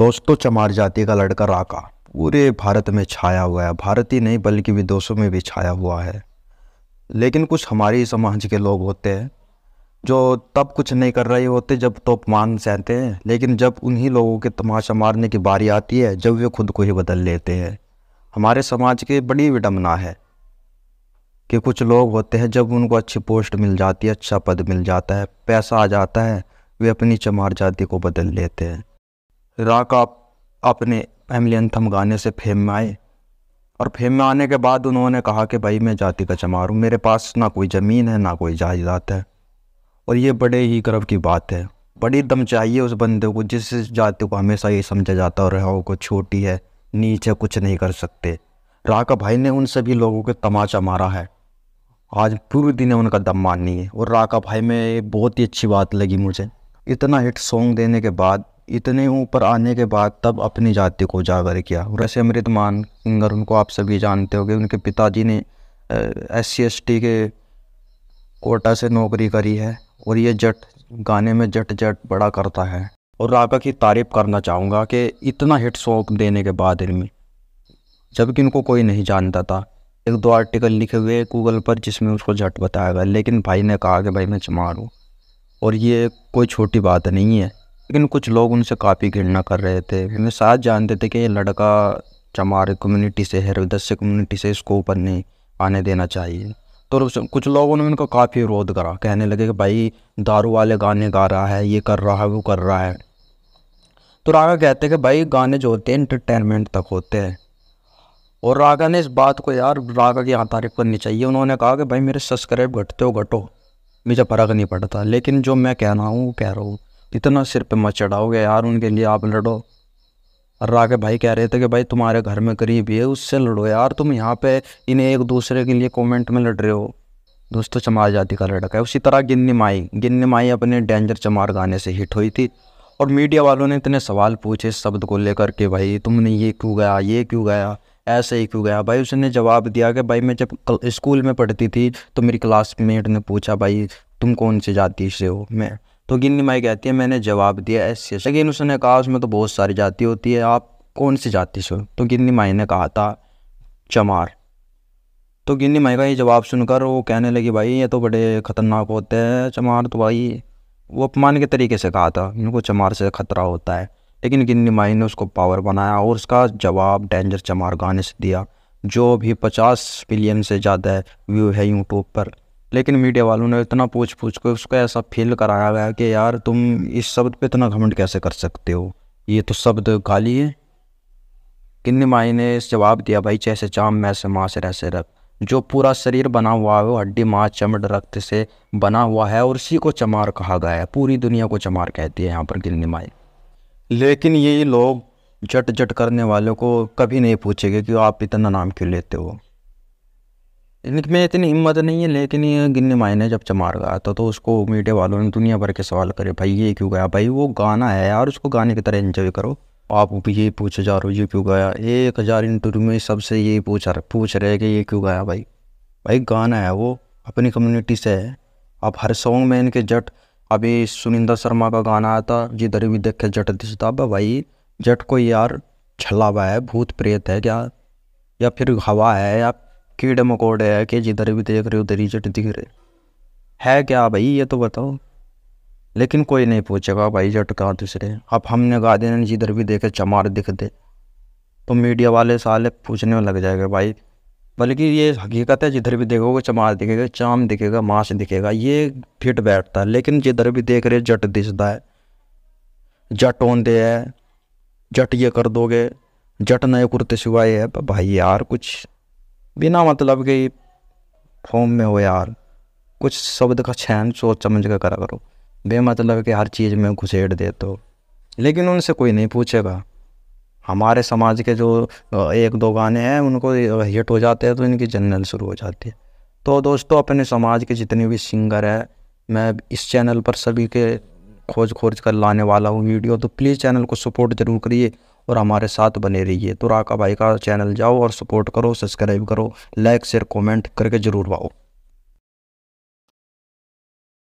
दोस्तों चमार जाति का लड़का राका पूरे भारत में छाया हुआ है भारत ही नहीं बल्कि विदेशों में भी छाया हुआ है लेकिन कुछ हमारी समाज के लोग होते हैं जो तब कुछ नहीं कर रहे होते जब तो अपमान सहते हैं लेकिन जब उन्हीं लोगों के तमाशा मारने की बारी आती है जब वे खुद को ही बदल लेते हैं हमारे समाज की बड़ी विडम्बना है कि कुछ लोग होते हैं जब उनको अच्छी पोस्ट मिल जाती है अच्छा पद मिल जाता है पैसा आ जाता है वे अपनी चमार जाति को बदल लेते हैं राक आप अपने फैमिली अंथम गाने से फेम में आए और फेम में आने के बाद उन्होंने कहा कि भाई मैं जाति का चमार हूँ मेरे पास ना कोई ज़मीन है ना कोई जायदाद है और ये बड़े ही गर्व की बात है बड़ी दम चाहिए उस बंदे को जिस जाति को हमेशा ये समझा जाता रहा को छोटी है नीचे कुछ नहीं कर सकते राका भाई ने उन सभी लोगों के तमाचा मारा है आज पूरे दिन उनका दम माननी है और राका भाई में बहुत ही अच्छी बात लगी मुझे इतना हिट सॉन्ग देने के बाद इतने ऊपर आने के बाद तब अपनी जाति को उजागर किया और ऐसे अमृत मान सिंगर उनको आप सभी जानते होंगे उनके पिताजी ने एस सी के कोटा से नौकरी करी है और ये जट गाने में जट जट बड़ा करता है और राघा की तारीफ करना चाहूँगा कि इतना हिट सॉन्ग देने के बाद इनमें जबकि इनको कोई नहीं जानता था एक दो आर्टिकल लिखे हुए गूगल पर जिसमें उसको झट बताया गया लेकिन भाई ने कहा कि भाई मैं चमार हूँ और ये कोई छोटी बात नहीं है लेकिन कुछ लोग उनसे काफ़ी घृणा कर रहे थे क्योंकि साथ जानते थे कि ये लड़का चमारे कम्युनिटी से है रविदस्य कम्युनिटी से इसको ऊपर नहीं आने देना चाहिए तो कुछ लोगों ने उनका काफ़ी विरोध करा कहने लगे कि भाई दारू वाले गाने गा रहा है ये कर रहा है वो कर रहा है तो राघा कहते हैं कि भाई गाने जो होते हैं इंटरटेनमेंट तक होते हैं और राघा ने इस बात को यार राघा की यहाँ तारीफ करनी चाहिए उन्होंने कहा कि भाई मेरे सब्सक्राइब घटते हो घटो मुझे फ़र्क नहीं पड़ता लेकिन जो मैं कह रहा हूँ वो कह रहा हूँ इतना सिर पे मत चढ़ाओगे यार उनके लिए आप लड़ो अर्रा के भाई कह रहे थे कि भाई तुम्हारे घर में करीब है उससे लड़ो यार तुम यहाँ पे इन्हें एक दूसरे के लिए कमेंट में लड़ रहे हो दोस्तों चमार जाति का लड़का है उसी तरह गिन्नी माई गिन्नी माई अपने डेंजर चमार गाने से हिट हुई थी और मीडिया वालों ने इतने सवाल पूछे इस शब्द को लेकर के भाई तुमने ये क्यों गया ये क्यों गया ऐसे ही क्यों गया भाई उसने जवाब दिया कि भाई मैं जब स्कूल में पढ़ती थी तो मेरी क्लासमेट ने पूछा भाई तुम कौन सी जाति से हो मैं तो गिन्नी माई कहती है मैंने जवाब दिया ऐसे लेकिन उसने कहा उसमें तो बहुत सारी जाति होती है आप कौन सी जाति से तो गिन्नी माई ने कहा था चमार तो गिन्नी माई का ये जवाब सुनकर वो कहने लगी भाई ये तो बड़े ख़तरनाक होते हैं चमार तो भाई वो अपमान के तरीके से कहा था इनको चमार से खतरा होता है लेकिन गिन्नी माई ने उसको पावर बनाया और उसका जवाब डेंजर चमार गाने से दिया जो भी पचास मिलियन से ज़्यादा व्यू है यूट्यूब पर लेकिन मीडिया वालों ने इतना पूछ पूछ के उसको ऐसा फील कराया गया कि यार तुम इस शब्द पे इतना घमंड कैसे कर सकते हो ये तो शब्द गाली है किन्न माई ने जवाब दिया भाई जैसे चाम मैं से माँ से रहसे रख जो पूरा शरीर बना हुआ है वो हड्डी माँ चमड़ रक्त से बना हुआ है और उसी को चमार कहा गया है पूरी दुनिया को चमार कहती है यहाँ पर गिन्नी माई लेकिन ये लोग जट जट करने वालों को कभी नहीं पूछेंगे कि आप इतना नाम क्यों लेते हो इनमें इतनी हिम्मत नहीं है लेकिन ये गिनने मायने जब चमार गया था तो उसको मीडिया वालों ने दुनिया भर के सवाल करे भाई ये क्यों गया भाई वो गाना है यार उसको गाने की तरह इन्जॉय करो आप भी ये पूछ जा रहे हो ये क्यों गया एक हज़ार इंटरव्यू में सबसे ये पूछ रहे पूछ रहे कि ये क्यों गया भाई भाई गाना है वो अपनी कम्युनिटी से है आप हर सॉन्ग में इनके जट अभी सुनिंदा शर्मा का गाना आया था जिधर देख के जट दिसता भाई जट को यार छलावा है भूत प्रेत है क्या या फिर हवा है या कीड़े मकोड़े है कि जिधर भी देख रहे हो उधर ही चट दिख रहे है क्या भाई ये तो बताओ लेकिन कोई नहीं पूछेगा भाई जट कहाँ दूसरे अब हमने गा देने जिधर भी देखे चमार दिख दे तो मीडिया वाले साले पूछने में लग जाएगा भाई बल्कि ये हकीकत है जिधर भी देखोगे चमार दिखेगा चाम दिखेगा मांस दिखेगा ये फिट बैठता है लेकिन जिधर भी देख रहे जट दिसदा है जट ओंदे है जट ये कर दोगे जट नए कुर्ते सिवाए है भाई यार कुछ बिना मतलब के फॉर्म में हो यार कुछ शब्द का छैन सोच समझ कर करा करो बेमतलब के हर चीज़ में घुसेड़ दे तो लेकिन उनसे कोई नहीं पूछेगा हमारे समाज के जो एक दो गाने हैं उनको हिट हो जाते हैं तो इनकी जनरल शुरू हो जाती है तो दोस्तों अपने समाज के जितने भी सिंगर हैं मैं इस चैनल पर सभी के खोज खोज कर लाने वाला हूँ वीडियो तो प्लीज़ चैनल को सपोर्ट ज़रूर करिए और हमारे साथ बने रहिए तो राका भाई का चैनल जाओ और सपोर्ट करो सब्सक्राइब करो लाइक शेयर कमेंट करके ज़रूर पाओ